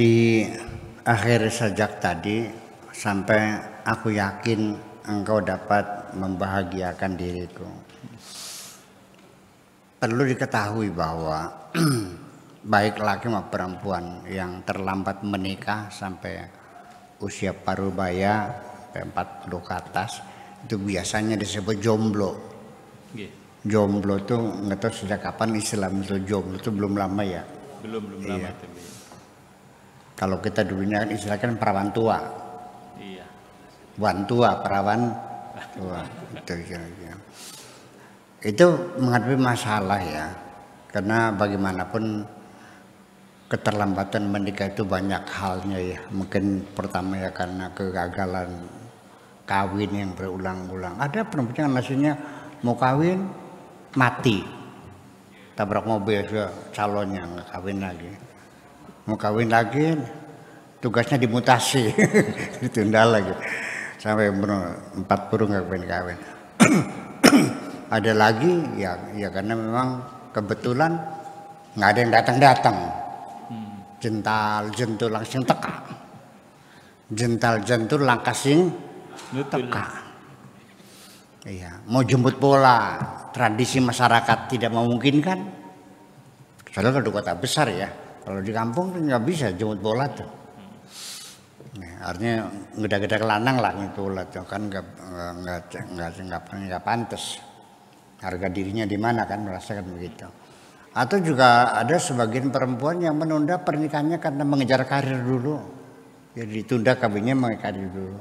di akhir sajak tadi sampai aku yakin engkau dapat membahagiakan diriku. Perlu diketahui bahwa baik laki maupun perempuan yang terlambat menikah sampai usia parubaya 40 ke atas itu biasanya disebut jomblo. Jomblo tuh nggak tahu sejak kapan Islam itu jomblo itu belum lama ya. Belum belum iya. lama. Kalau kita dulunya kan istilahkan iya. perawan tua. Iya. perawan tua, perawan tua. itu, kira-kira. itu menghadapi masalah ya. Karena bagaimanapun keterlambatan menikah itu banyak halnya ya. Mungkin pertama ya karena kegagalan kawin yang berulang-ulang. Ada perempuan yang maksudnya mau kawin mati tabrak mobil ke calonnya nggak kawin lagi mau kawin lagi tugasnya dimutasi ditunda lagi sampai umur 40 nggak kawin kawin ada lagi ya ya karena memang kebetulan nggak ada yang datang datang jental jentul langsung teka jental jentul langkasing teka iya mau jemput bola tradisi masyarakat tidak memungkinkan Soalnya kalau kota besar ya kalau di kampung tuh nggak bisa jemput bola tuh. Nah, artinya geda-geda kelanang lah itu bola tuh kan nggak nggak nggak nggak pantas. Harga dirinya di mana kan merasakan begitu. Atau juga ada sebagian perempuan yang menunda pernikahannya karena mengejar karir dulu. Jadi ya, ditunda kawinnya mengejar karir dulu.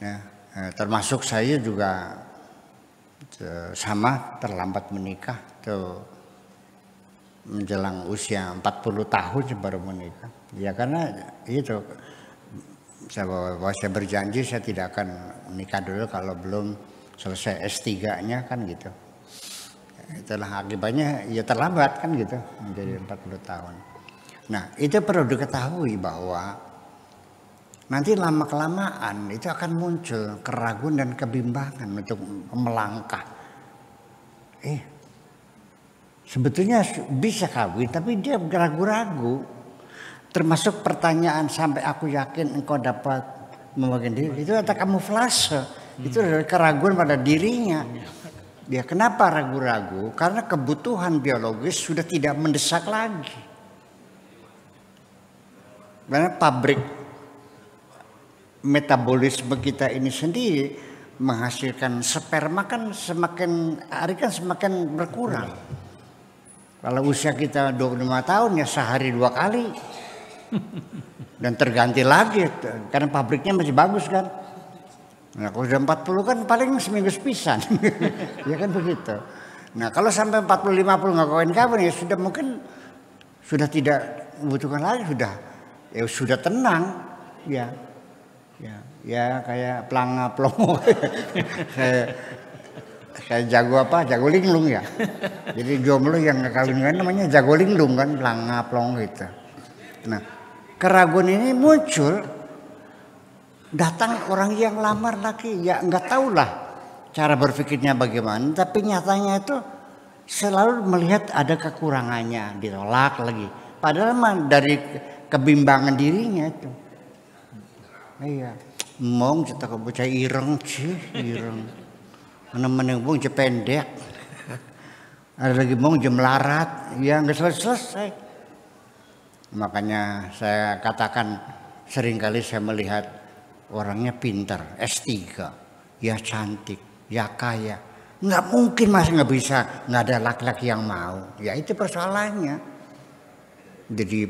Ya, eh, termasuk saya juga eh, sama terlambat menikah tuh menjelang usia 40 tahun baru menikah. Ya karena itu saya, bahwa saya berjanji saya tidak akan menikah dulu kalau belum selesai S3-nya kan gitu. Itulah akibatnya ya terlambat kan gitu menjadi 40 tahun. Nah itu perlu diketahui bahwa nanti lama-kelamaan itu akan muncul keraguan dan kebimbangan untuk melangkah. Eh Sebetulnya bisa kawin tapi dia ragu-ragu. Termasuk pertanyaan sampai aku yakin engkau dapat memegang diri itu kata kamuflase. Hmm. Itu dari keraguan pada dirinya. Dia ya, kenapa ragu-ragu? Karena kebutuhan biologis sudah tidak mendesak lagi. Karena pabrik metabolisme kita ini sendiri menghasilkan sperma kan semakin hari kan semakin berkurang. Kalau usia kita 25 tahun ya sehari dua kali. Dan terganti lagi karena pabriknya masih bagus kan. Nah kalau udah 40 kan paling seminggu sepisan. ya kan begitu. Nah kalau sampai 40 50 nggak kawin kawin ya sudah mungkin sudah tidak membutuhkan lagi sudah ya sudah tenang ya ya ya kayak pelanga plomo saya jago apa jago linglung ya jadi jomblo yang kawin kan namanya jago linglung kan langaplong gitu nah keraguan ini muncul datang orang yang lamar lagi ya nggak tahu lah cara berpikirnya bagaimana tapi nyatanya itu selalu melihat ada kekurangannya ditolak lagi padahal mah dari kebimbangan dirinya itu iya mong cerita kebocah ireng sih ireng Meneng-meneng bung pendek Ada lagi bung jemlarat. Ya nggak selesai-selesai. Makanya saya katakan seringkali saya melihat orangnya pintar S3. Ya cantik. Ya kaya. Nggak mungkin masih nggak bisa. Nggak ada laki-laki yang mau. Ya itu persoalannya. Jadi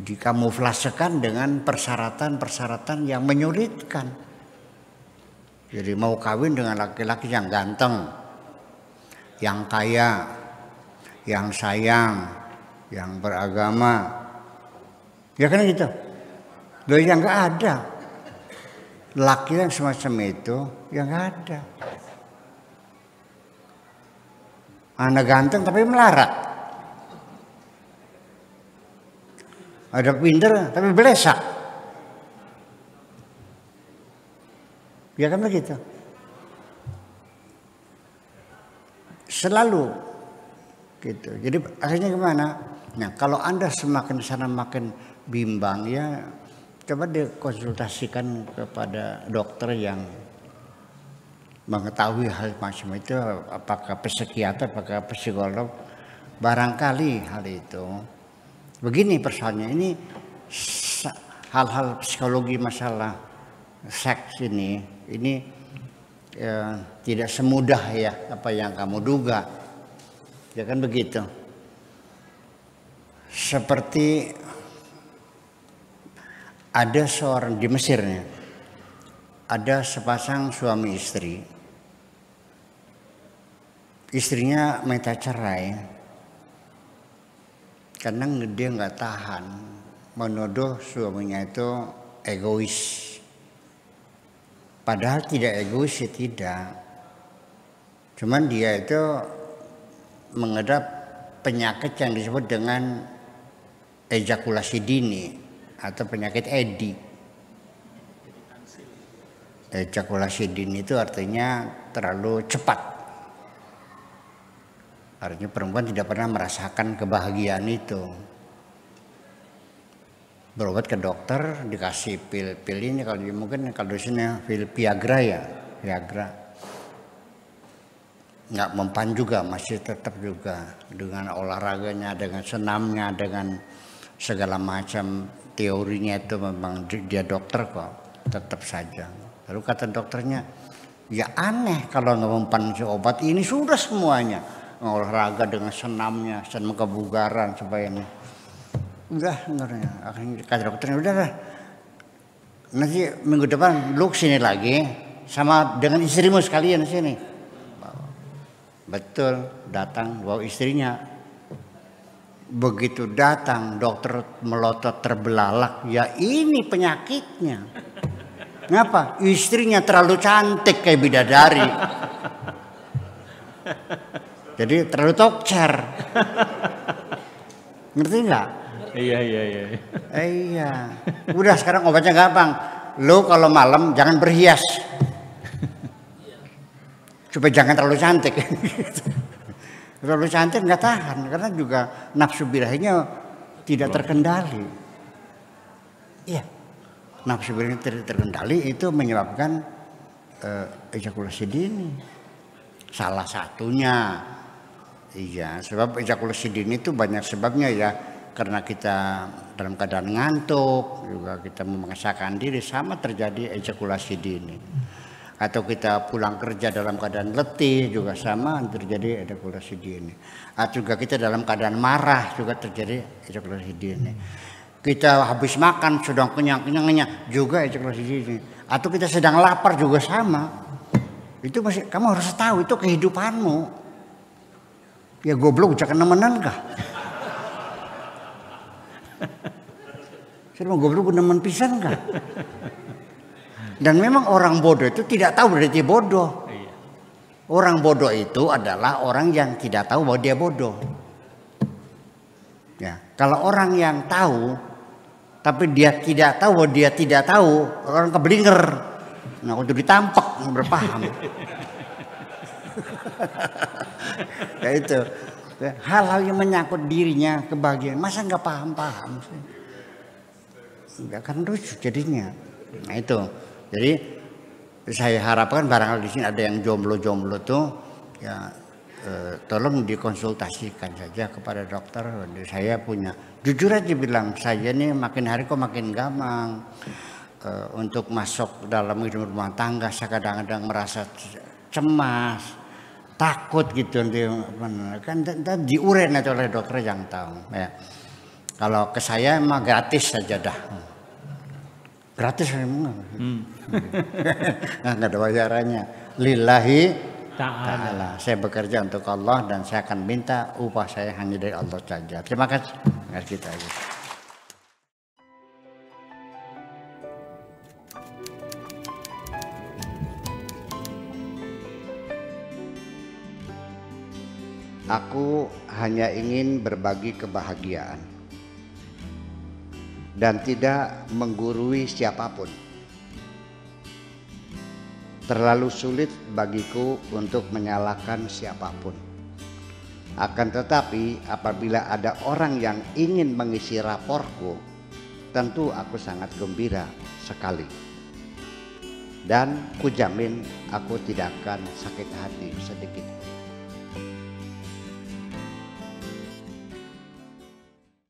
dikamuflasekan dengan persyaratan-persyaratan yang menyulitkan. Jadi mau kawin dengan laki-laki yang ganteng, yang kaya, yang sayang, yang beragama. Ya kan gitu. Loh yang nggak ada. Laki yang semacam itu yang gak ada. Anak ganteng tapi melarat. Ada pinter tapi belesak. Biarkan begitu. Selalu gitu. Jadi akhirnya gimana? Nah, kalau Anda semakin sana makin bimbang ya coba dikonsultasikan kepada dokter yang mengetahui hal macam itu apakah psikiater apakah psikolog barangkali hal itu begini persoalannya ini hal-hal psikologi masalah seks ini ini ya, tidak semudah ya apa yang kamu duga ya kan begitu seperti ada seorang di Mesirnya ada sepasang suami istri istrinya minta cerai karena dia nggak tahan menuduh suaminya itu egois Padahal tidak egois ya tidak. Cuman dia itu mengedap penyakit yang disebut dengan ejakulasi dini atau penyakit EDI. Ejakulasi dini itu artinya terlalu cepat. Artinya perempuan tidak pernah merasakan kebahagiaan itu berobat ke dokter dikasih pil pil ini kalau mungkin kalau di sini pil Viagra ya Viagra nggak mempan juga masih tetap juga dengan olahraganya dengan senamnya dengan segala macam teorinya itu memang dia dokter kok tetap saja lalu kata dokternya ya aneh kalau nggak mempan si obat ini sudah semuanya olahraga dengan senamnya senam kebugaran sebagainya udah enggak akhirnya kader dokternya udah lah nanti minggu depan lu sini lagi sama dengan istrimu sekalian sini betul datang bawa istrinya begitu datang dokter melotot terbelalak ya ini penyakitnya Kenapa? istrinya terlalu cantik kayak bidadari jadi terlalu tokcer ngerti nggak Iya iya iya. Iya. Eh, iya. Udah sekarang obatnya gampang. Lo kalau malam jangan berhias. Supaya jangan terlalu cantik. terlalu cantik nggak tahan karena juga nafsu birahinya tidak terkendali. Iya. Nafsu birahinya tidak terkendali itu menyebabkan uh, ejakulasi dini. Salah satunya. Iya, sebab ejakulasi dini itu banyak sebabnya ya karena kita dalam keadaan ngantuk juga kita memaksakan diri sama terjadi ejakulasi dini atau kita pulang kerja dalam keadaan letih juga sama terjadi ejakulasi dini atau juga kita dalam keadaan marah juga terjadi ejakulasi dini kita habis makan sedang kenyang kenyangnya juga ejakulasi dini atau kita sedang lapar juga sama itu masih kamu harus tahu itu kehidupanmu ya goblok jangan nemenan kah saya mau goblok teman pisan enggak? Dan memang orang bodoh itu tidak tahu berarti dia bodoh. Iya. Orang bodoh itu adalah orang yang tidak tahu bahwa dia bodoh. Ya, kalau orang yang tahu tapi dia tidak tahu bahwa dia tidak tahu, orang keblinger. Nah, untuk ditampak berpaham. ya itu hal-hal yang menyangkut dirinya kebahagiaan masa nggak paham-paham sih nggak kan lucu jadinya nah itu jadi saya harapkan barangkali di sini ada yang jomblo-jomblo tuh ya eh, tolong dikonsultasikan saja kepada dokter saya punya jujur aja bilang saya nih makin hari kok makin gampang eh, untuk masuk dalam hidup rumah tangga saya kadang-kadang merasa cemas takut gitu nanti kan diuret nanti oleh dokter yang tahu ya. Kalau ke saya mah gratis saja dah. Gratis emang. Hmm. nah, nggak ada bayarannya. Lillahi Ta'ala. saya bekerja untuk Allah dan saya akan minta upah saya hanya dari Allah saja. Terima kasih. Terima gitu kasih. Aku hanya ingin berbagi kebahagiaan dan tidak menggurui siapapun. Terlalu sulit bagiku untuk menyalahkan siapapun. Akan tetapi, apabila ada orang yang ingin mengisi raporku, tentu aku sangat gembira sekali. Dan kujamin aku tidak akan sakit hati sedikit pun.